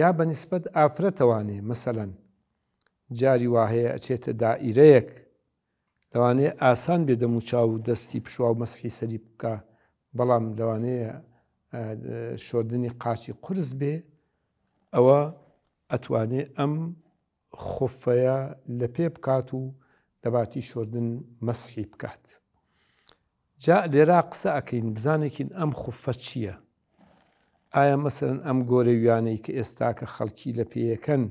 یا بەنسبەت ئافرەتەوانێ مەسەەن جاری واهەیە ئەچێتە دائیرەیەک لەوانەیە ئاسان بێ دەم و چاو دەستی پشوا و مەسخی سەری بکە بەڵام لەوانەیە شۆردنی قاچی قرس بێ ئەوە ئەتوانێ ئەم خفەیە لە پێ بکات و لەباتی شۆردن مەسخی بکات. جا لێرا قسە ئەکەین بزانێکین ئەم خفە چییە؟ ئایا مەسەرن ئەم گۆرەویانەی کە ئێستا کە خەڵکی لە پێیەکەن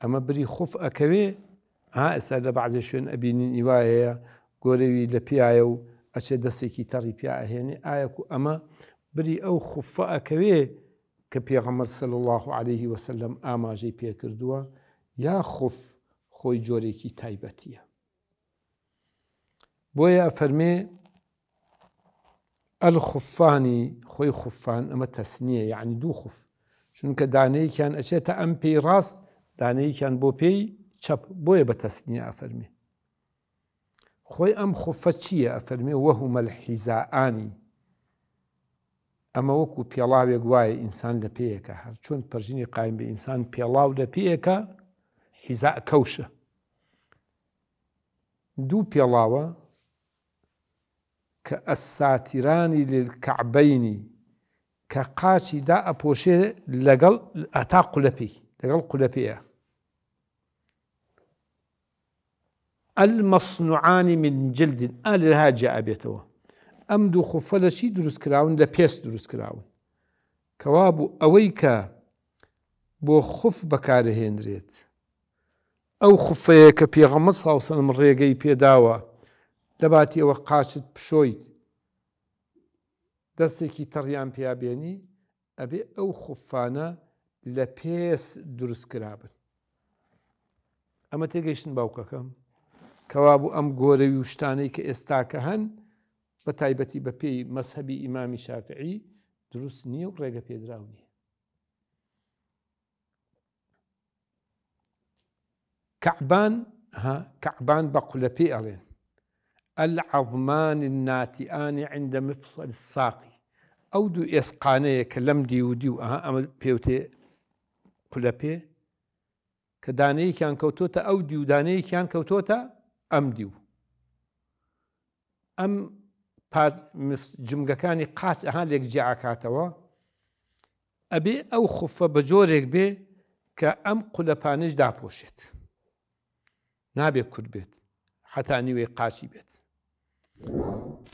ئەمە بری خوف ئەکەوێ ها ئێستا لە بەعزە شوێن ئەبینین هیوایەیە گۆرەوی لە پیاە و ئەچێ دەستێکی تەڕی پیاهێنێ ئایەک و ئەمە بری ئەو خوفە ئەکەوێ کە پێغەمەر سەل الله عليه وسلم ئاماژەی پێکردووە یا خوف خۆی جۆرێکی تایبەتیە. بۆیە فەرمێ الخفاني خوي خفان أما تسنية يعني دو خف چونکە دانەیەکیان ئەچێتە ئەم پێی ڕاست دانەیەکیان بۆ پێی چەپ بۆیە بە تەسنیە ئەفەرمێ خۆی ئەم خفە چییە أفرمي وەهومەل الحزاءاني أما وكو پێڵاوێک يقواي إنسان لە پێیەکە هەر چۆن پەرژینی قایم بە ئینسان پێڵاو لە پێیەکە حیزا كالساتران للكعبين كقاشي دا أبوشي لقل أتا قلبي لقل قلبي المصنوعان من جلد آل لها جاء بيتوا أم دو دروس كراون لبيس دروس كراون كواب أويكا بو خف بكاره هندريت أو خفة يكا بيغمصها وسلم ريقي بيداوه دەباتی ئەوە قاچت پشۆیت دەستێکی تەڕیان پیابێنی ئەبێ ئەو خوفانە لە پێس دروستکرابن ئەمە تێگەیشتن باوکەکەم کەوابوو ئەم گۆرەوی شتانەی کە ئێستاکە هەن بە تایبەتی بە پێی مەسهبی ئیمامی شافعی دروست نییە و ڕێگە پێدراو نییە کەعبان کەعبان بە قولەپی ئەڵێن العظمان الناتئان عند مفصل الساقي ئەو دوو ئێسقانەیە کە لەم دیودی و ئەها ئەمە پێوتێ قولە پێ کە دانەیەکیان کەوتۆتە ئەو دیودانەیەکیان کەوتۆتە ئەم دیو ئەم جمگەکانی قاچ ئەها لێک جیعکاتەوە ئەبێ ئەو خوفە بە جۆرێک بێ کە ئەم قولەپانش داپۆشێت نابێت کورد بێت حتانی وێ قاچی بێت you.